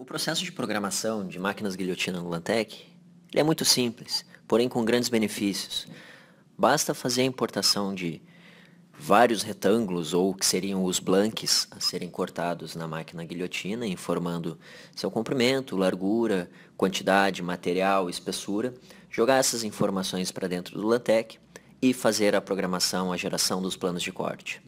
O processo de programação de máquinas guilhotina no Lantec é muito simples, porém com grandes benefícios. Basta fazer a importação de vários retângulos, ou que seriam os blanks, a serem cortados na máquina guilhotina, informando seu comprimento, largura, quantidade, material, espessura, jogar essas informações para dentro do Lantec e fazer a programação, a geração dos planos de corte.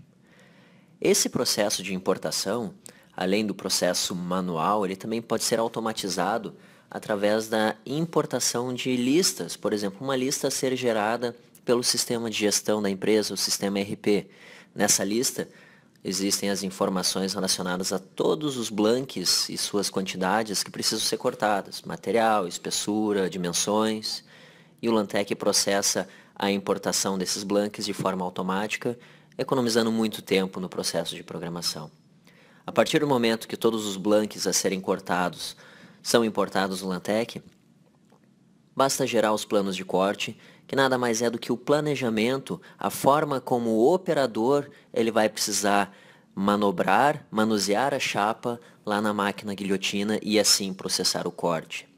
Esse processo de importação além do processo manual, ele também pode ser automatizado através da importação de listas, por exemplo, uma lista a ser gerada pelo sistema de gestão da empresa, o sistema RP. Nessa lista existem as informações relacionadas a todos os blanks e suas quantidades que precisam ser cortadas, material, espessura, dimensões, e o Lantec processa a importação desses blanks de forma automática, economizando muito tempo no processo de programação. A partir do momento que todos os blanks a serem cortados são importados no Lantec, basta gerar os planos de corte, que nada mais é do que o planejamento, a forma como o operador ele vai precisar manobrar, manusear a chapa lá na máquina guilhotina e assim processar o corte.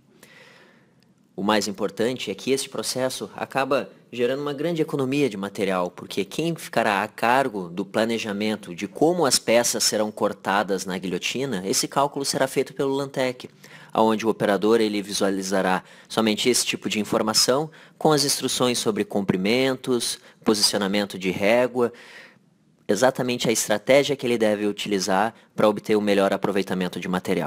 O mais importante é que esse processo acaba gerando uma grande economia de material, porque quem ficará a cargo do planejamento de como as peças serão cortadas na guilhotina, esse cálculo será feito pelo Lantec, aonde o operador ele visualizará somente esse tipo de informação com as instruções sobre comprimentos, posicionamento de régua, exatamente a estratégia que ele deve utilizar para obter o melhor aproveitamento de material.